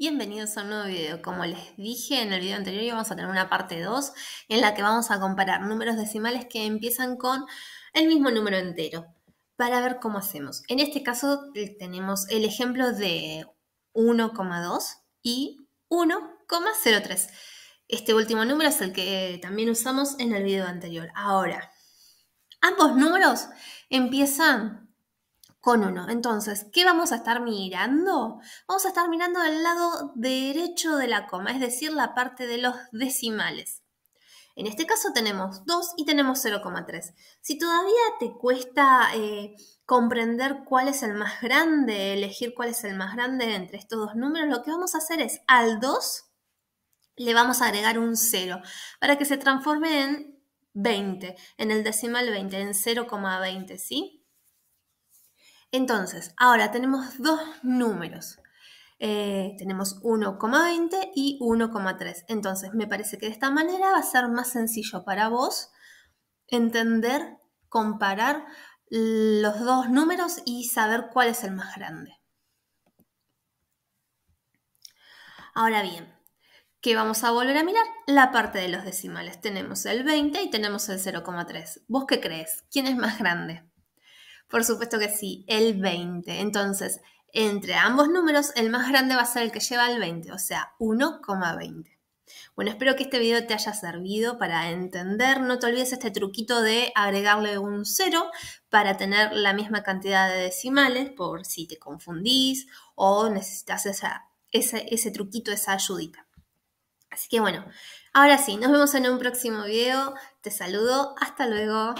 Bienvenidos a un nuevo video. Como les dije en el video anterior, vamos a tener una parte 2 en la que vamos a comparar números decimales que empiezan con el mismo número entero para ver cómo hacemos. En este caso eh, tenemos el ejemplo de 1,2 y 1,03. Este último número es el que eh, también usamos en el video anterior. Ahora, ambos números empiezan con uno. Entonces, ¿qué vamos a estar mirando? Vamos a estar mirando el lado derecho de la coma, es decir, la parte de los decimales. En este caso tenemos 2 y tenemos 0,3. Si todavía te cuesta eh, comprender cuál es el más grande, elegir cuál es el más grande entre estos dos números, lo que vamos a hacer es al 2 le vamos a agregar un 0 para que se transforme en 20, en el decimal 20, en 0,20, ¿sí? Entonces, ahora tenemos dos números. Eh, tenemos 1,20 y 1,3. Entonces, me parece que de esta manera va a ser más sencillo para vos entender, comparar los dos números y saber cuál es el más grande. Ahora bien, ¿qué vamos a volver a mirar? La parte de los decimales. Tenemos el 20 y tenemos el 0,3. ¿Vos qué crees? ¿Quién es más grande? Por supuesto que sí, el 20. Entonces, entre ambos números, el más grande va a ser el que lleva el 20, o sea, 1,20. Bueno, espero que este video te haya servido para entender. No te olvides este truquito de agregarle un 0 para tener la misma cantidad de decimales por si te confundís o necesitas esa, ese, ese truquito, esa ayudita. Así que bueno, ahora sí, nos vemos en un próximo video. Te saludo, hasta luego.